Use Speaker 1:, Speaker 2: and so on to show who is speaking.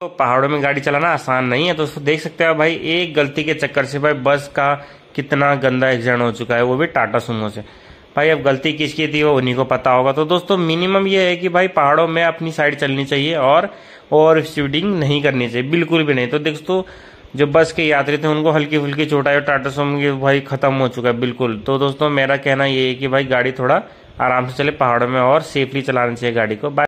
Speaker 1: तो पहाड़ों में गाड़ी चलाना आसान नहीं है दोस्तों देख सकते हो भाई एक गलती के चक्कर से भाई बस का कितना गंदा एक्सीडेंट हो चुका है वो भी टाटा सुमो से भाई अब गलती किसकी थी वो उन्हीं को पता होगा तो दोस्तों मिनिमम ये है कि भाई पहाड़ों में अपनी साइड चलनी चाहिए और ओवर स्पीडिंग नहीं करनी चाहिए बिल्कुल भी नहीं तो दोस्तों जो बस के यात्री थे उनको हल्की फुल्की चोट आई और टाटा सुमो की भाई ख़त्म हो चुका है बिल्कुल तो दोस्तों मेरा कहना ये है कि भाई गाड़ी थोड़ा आराम से चले पहाड़ों में और सेफली चलानी चाहिए गाड़ी को